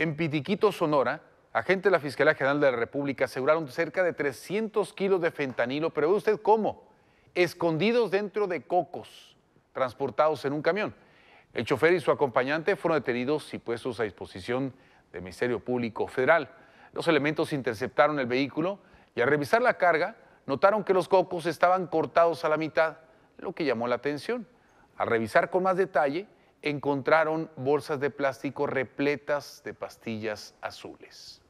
En Pitiquito, Sonora, agentes de la Fiscalía General de la República aseguraron cerca de 300 kilos de fentanilo, pero ve usted cómo, escondidos dentro de cocos, transportados en un camión. El chofer y su acompañante fueron detenidos y puestos a disposición del Ministerio Público Federal. Los elementos interceptaron el vehículo y al revisar la carga notaron que los cocos estaban cortados a la mitad, lo que llamó la atención. Al revisar con más detalle, encontraron bolsas de plástico repletas de pastillas azules.